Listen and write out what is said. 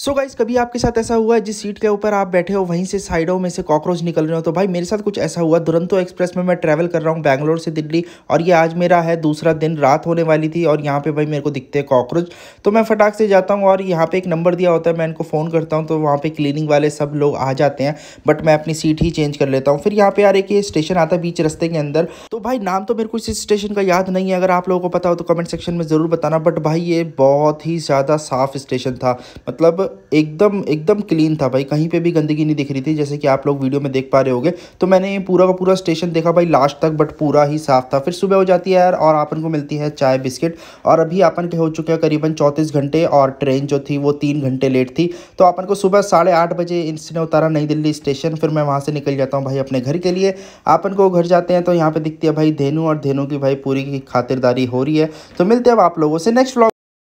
सो so guys कभी आपके साथ ऐसा हुआ है जिस सीट के ऊपर आप बैठे हो वहीं से साइडों में से कॉकरोच निकल रहे हो तो भाई मेरे साथ कुछ ऐसा हुआ दुरंतो एक्सप्रेस में मैं ट्रैवल कर रहा हूँ बैंगलोर से दिल्ली और ये आज मेरा है दूसरा दिन रात होने वाली थी और यहाँ पे भाई मेरे को दिखते हैं कॉकरोच तो मैं फटाक से जाता हूँ और यहाँ पर एक नंबर दिया होता है मैं इनको फ़ोन करता हूँ तो वहाँ पर क्लीनिंग वाले सब लोग आ जाते हैं बट मैं अपनी सीट ही चेंज कर लेता हूँ फिर यहाँ पर यार एक स्टेशन आता है बीच रस्ते के अंदर तो भाई नाम तो मेरे को इस स्टेशन का याद नहीं है अगर आप लोगों को पता हो तो कमेंट सेक्शन में ज़रूर बताना बट भाई ये बहुत ही ज़्यादा साफ स्टेशन था मतलब एकदम एकदम क्लीन था भाई कहीं पे भी गंदगी नहीं दिख रही थी जैसे कि आप लोग वीडियो में देख पा रहे होगे तो मैंने ये पूरा का पूरा स्टेशन देखा भाई लास्ट तक बट पूरा ही साफ था फिर सुबह हो जाती है यार और आपन को मिलती है चाय बिस्किट और अभी आपन के हो चुके हैं करीबन चौंतीस घंटे और ट्रेन जो थी वो तीन घंटे लेट थी तो अपन को सुबह साढ़े आठ बजे इसने उतारा नई दिल्ली स्टेशन फिर मैं वहाँ से निकल जाता हूँ भाई अपने घर के लिए आपन को घर जाते हैं तो यहाँ पर दिखती है भाई धेनू और धेनु की भाई पूरी की खातिरदारी हो रही है तो मिलते हैं आप लोगों से नेक्स्ट